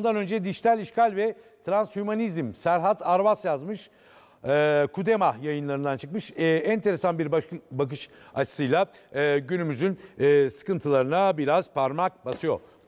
Ondan önce dijital işgal ve transhümanizm Serhat Arvas yazmış. Ee, Kudema yayınlarından çıkmış. Ee, enteresan bir bakış açısıyla e, günümüzün e, sıkıntılarına biraz parmak basıyor.